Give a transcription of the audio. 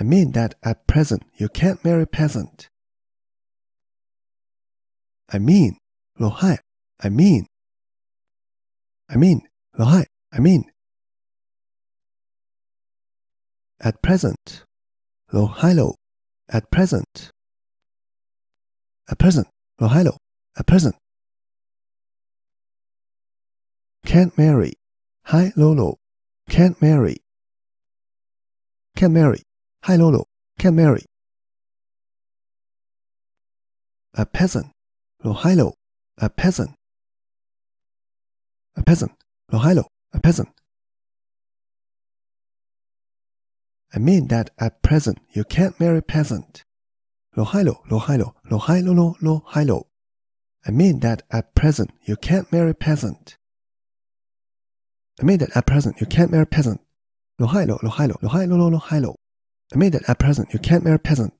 I mean that at present you can't marry peasant. I mean, Lohai, I mean, I mean, Lohai, I mean. At present, 老汉喽 at present. At present, 老汉喽 at present. Can't marry, hi Lolo, can't marry. Can't marry. Hi Lolo, can marry. A peasant, Lohilo, a peasant. A peasant, Lohilo, a peasant. I mean that at present you can't marry peasant. Lohilo, Lohilo, Lohailolo, Lohilo. I mean that at present you can't marry peasant. I mean that at present you can't marry peasant. Lohilo, Lohilo, Lohailolo, Lohilo. I mean that at present you can't marry a peasant.